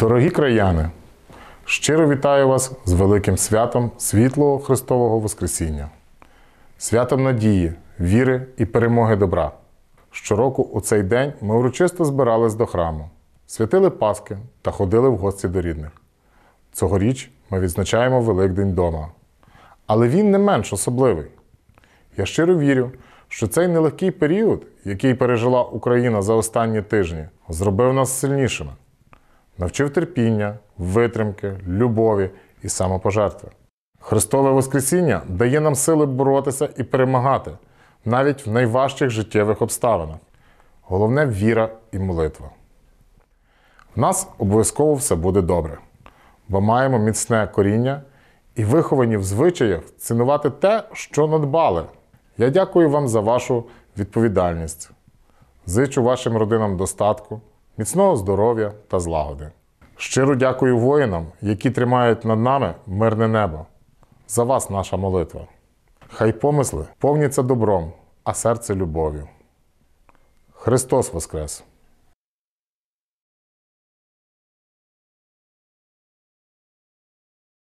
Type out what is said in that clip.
Дорогі краяни, щиро вітаю вас з великим святом світлого Христового Воскресіння, святом надії, віри і перемоги добра. Щороку у цей день ми урочисто збирались до храму, святили Пасхи та ходили в гості до рідних. Цьогоріч ми відзначаємо Великдень дома. Але він не менш особливий. Я щиро вірю, що цей нелегкий період, який пережила Україна за останні тижні, зробив нас сильнішими навчив терпіння, витримки, любові і самопожертви. Христове Воскресіння дає нам сили боротися і перемагати навіть в найважчих життєвих обставинах. Головне віра і молитва. В нас обов'язково все буде добре, бо маємо міцне коріння і виховані в звичаях цінувати те, що надбали. Я дякую вам за вашу відповідальність. Зичу вашим родинам достатку, міцного здоров'я та злагоди. Щиро дякую воїнам, які тримають над нами мирне небо. За вас наша молитва. Хай помисли повняться добром, а серце любов'ю. Христос Воскрес!